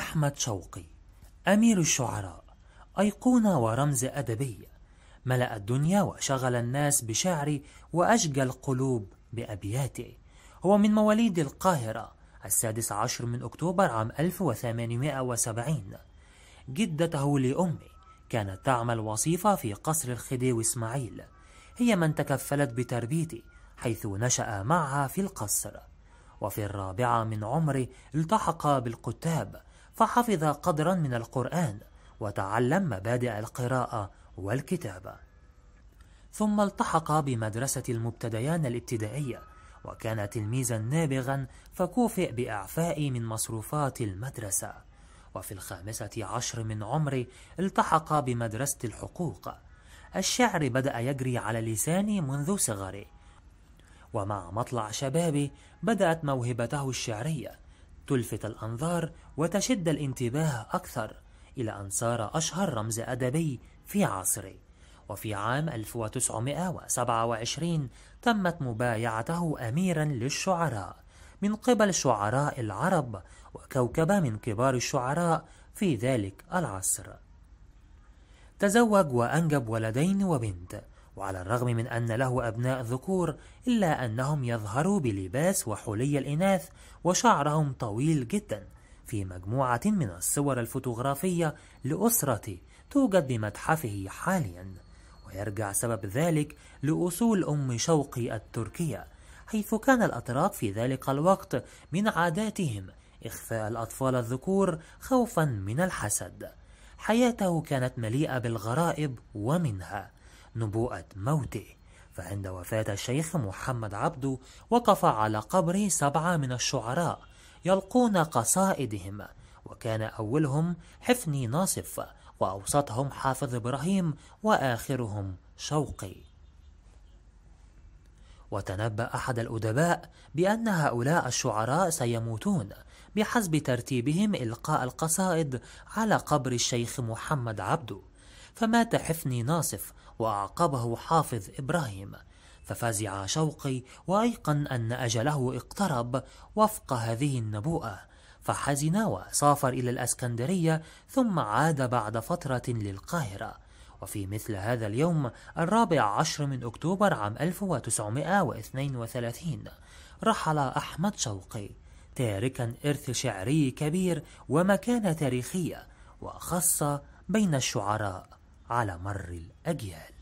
أحمد شوقي أمير الشعراء أيقونة ورمز أدبي ملأ الدنيا وشغل الناس بشعره وأشجى القلوب بأبياته هو من مواليد القاهرة السادس عشر من أكتوبر عام 1870 جدته لأمي كانت تعمل وصيفة في قصر الخديوي إسماعيل هي من تكفلت بتربيتي حيث نشأ معها في القصر وفي الرابعة من عمره التحق بالكتاب فحفظ قدرا من القرآن وتعلم مبادئ القراءة والكتابة ثم التحق بمدرسة المبتديان الابتدائية وكان تلميذا نابغا فكوفئ بإعفاء من مصروفات المدرسة وفي الخامسة عشر من عمره التحق بمدرسة الحقوق الشعر بدأ يجري على لساني منذ صغره ومع مطلع شبابه بدأت موهبته الشعرية تلفت الأنظار وتشد الانتباه أكثر إلى أن صار أشهر رمز أدبي في عصره وفي عام 1927 تمت مبايعته أميرا للشعراء من قبل شعراء العرب وكوكبة من كبار الشعراء في ذلك العصر تزوج وأنجب ولدين وبنت وعلى الرغم من أن له أبناء ذكور إلا أنهم يظهروا بلباس وحلي الإناث وشعرهم طويل جدا في مجموعة من الصور الفوتوغرافية لأسرته توجد بمتحفه حاليا ويرجع سبب ذلك لأصول أم شوقي التركية حيث كان الأتراك في ذلك الوقت من عاداتهم إخفاء الأطفال الذكور خوفا من الحسد حياته كانت مليئة بالغرائب ومنها نبوءة موته فعند وفاة الشيخ محمد عبده وقف على قبر سبعة من الشعراء يلقون قصائدهم وكان أولهم حفني ناصف وأوسطهم حافظ إبراهيم وآخرهم شوقي وتنبأ أحد الأدباء بأن هؤلاء الشعراء سيموتون بحسب ترتيبهم إلقاء القصائد على قبر الشيخ محمد عبده فمات حفني ناصف وأعقبه حافظ إبراهيم ففزع شوقي وأيقن أن أجله اقترب وفق هذه النبوءة فحزن وسافر إلى الأسكندرية ثم عاد بعد فترة للقاهرة وفي مثل هذا اليوم الرابع عشر من أكتوبر عام 1932 رحل أحمد شوقي تاركا إرث شعري كبير ومكانة تاريخية وخاصة بين الشعراء على مر الأجيال